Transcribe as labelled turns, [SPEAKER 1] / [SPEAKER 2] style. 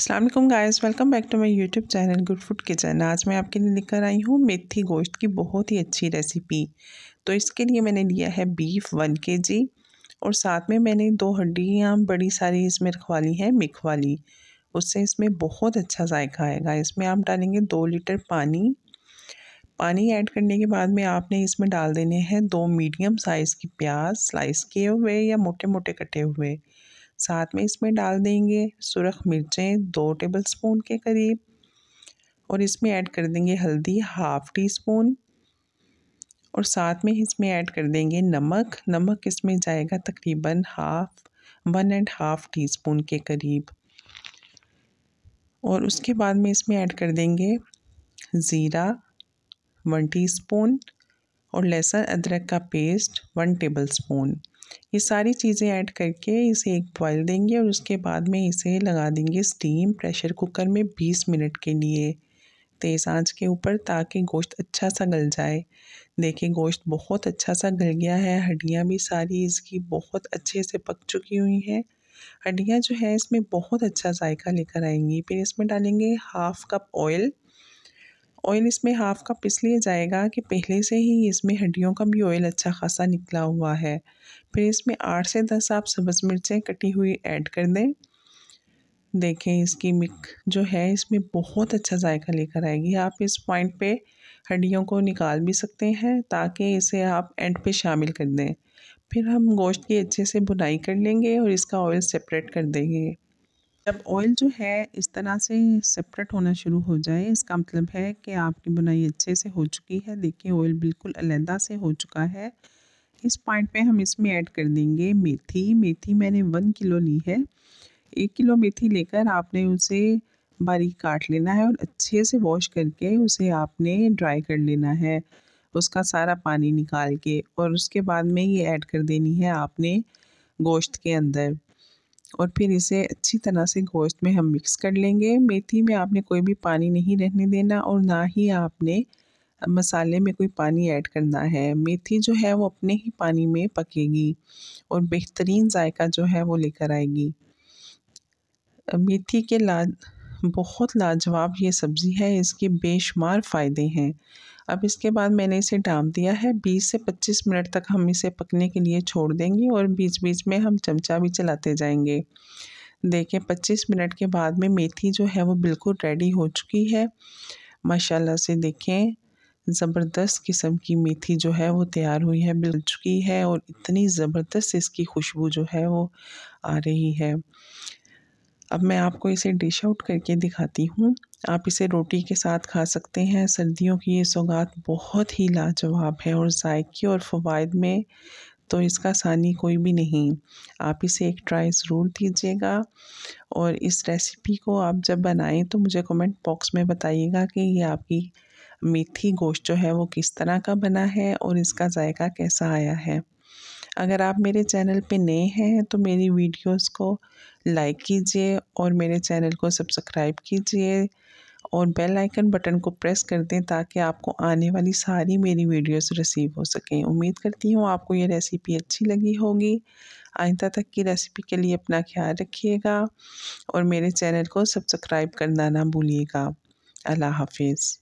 [SPEAKER 1] Aslam guys welcome back to my YouTube channel good food kitchen आज मैं आपके लिए लेकर आई हूँ मेथी गोश्त की बहुत ही अच्छी रेसिपी तो इसके लिए मैंने लिया है बीफ वन के जी और साथ में मैंने दो हड्डियाँ बड़ी सारी इसमें रखवा ली हैं मिख वाली उससे इसमें बहुत अच्छा जायका आएगा इसमें आप डालेंगे दो लीटर पानी पानी ऐड करने के बाद में आपने इसमें डाल देने हैं दो मीडियम साइज़ की प्याज स्लाइस किए हुए या मोटे मोटे कटे हुए साथ में इसमें डाल देंगे सुरख मिर्चें दो टेबल स्पून के करीब और इसमें ऐड कर देंगे हल्दी हाफ़ टी स्पून और साथ में इसमें ऐड कर देंगे नमक नमक इसमें जाएगा तकरीबन half one and half teaspoon के करीब और उसके बाद में इसमें ऐड कर देंगे ज़ीरा वन टी स्पून और लहसुन अदरक का पेस्ट वन टेबल स्पून ये सारी चीज़ें ऐड करके इसे एक बॉइल देंगे और उसके बाद में इसे लगा देंगे स्टीम प्रेशर कुकर में बीस मिनट के लिए तेज़ आंच के ऊपर ताकि गोश्त अच्छा सा गल जाए देखिए गोश्त बहुत अच्छा सा गल गया है हड्डियाँ भी सारी इसकी बहुत अच्छे से पक चुकी हुई हैं हड्डियाँ जो है इसमें बहुत अच्छा जायका लेकर आएंगी फिर इसमें डालेंगे हाफ़ कप ऑयल ऑयल इसमें हाफ़ कप इसलिए जाएगा कि पहले से ही इसमें हड्डियों का भी ऑयल अच्छा खासा निकला हुआ है फिर इसमें आठ से दस आप सब्ज़ मिर्चें कटी हुई ऐड कर दें देखें इसकी मिक जो है इसमें बहुत अच्छा जायका लेकर आएगी आप इस पॉइंट पे हड्डियों को निकाल भी सकते हैं ताकि इसे आप एंड पे शामिल कर दें फिर हम गोश्त की अच्छे से बुनाई कर लेंगे और इसका ऑयल सेपरेट कर देंगे जब ऑयल जो है इस तरह से सेपरेट होना शुरू हो जाए इसका मतलब है कि आपकी बुनाई अच्छे से हो चुकी है देखिए ऑयल बिल्कुल अलहदा से हो चुका है इस पॉइंट पे हम इसमें ऐड कर देंगे मेथी मेथी मैंने वन किलो ली है एक किलो मेथी लेकर आपने उसे बारीक काट लेना है और अच्छे से वॉश करके उसे आपने ड्राई कर लेना है उसका सारा पानी निकाल के और उसके बाद में ये ऐड कर देनी है आपने गोश्त के अंदर और फिर इसे अच्छी तरह से गोश्त में हम मिक्स कर लेंगे मेथी में आपने कोई भी पानी नहीं रहने देना और ना ही आपने मसाले में कोई पानी ऐड करना है मेथी जो है वो अपने ही पानी में पकेगी और बेहतरीन जायका जो है वो लेकर आएगी मेथी के ला बहुत लाजवाब ये सब्ज़ी है इसके बेशुमार फ़ायदे हैं अब इसके बाद मैंने इसे डाम दिया है 20 से 25 मिनट तक हम इसे पकने के लिए छोड़ देंगे और बीच बीच में हम चमचा भी चलाते जाएंगे देखें 25 मिनट के बाद में मेथी जो है वो बिल्कुल रेडी हो चुकी है माशाल्लाह से देखें ज़बरदस्त किस्म की मेथी जो है वो तैयार हुई है मिल चुकी है और इतनी ज़बरदस्त इसकी खुशबू जो है वो आ रही है अब मैं आपको इसे डिश आउट करके दिखाती हूँ आप इसे रोटी के साथ खा सकते हैं सर्दियों की ये सौगात बहुत ही लाजवाब है और जायके और फ़वाद में तो इसका सानी कोई भी नहीं आप इसे एक ट्राई ज़रूर दीजिएगा और इस रेसिपी को आप जब बनाएं तो मुझे कमेंट बॉक्स में बताइएगा कि ये आपकी मेथी गोश्त जो है वो किस तरह का बना है और इसका जायका कैसा आया है अगर आप मेरे चैनल पे नए हैं तो मेरी वीडियोस को लाइक कीजिए और मेरे चैनल को सब्सक्राइब कीजिए और बेल आइकन बटन को प्रेस कर दें ताकि आपको आने वाली सारी मेरी वीडियोस रिसीव हो सकें उम्मीद करती हूँ आपको ये रेसिपी अच्छी लगी होगी आइंदा तक की रेसिपी के लिए अपना ख्याल रखिएगा और मेरे चैनल को सब्सक्राइब करना ना भूलिएगा अल्लाह हाफिज़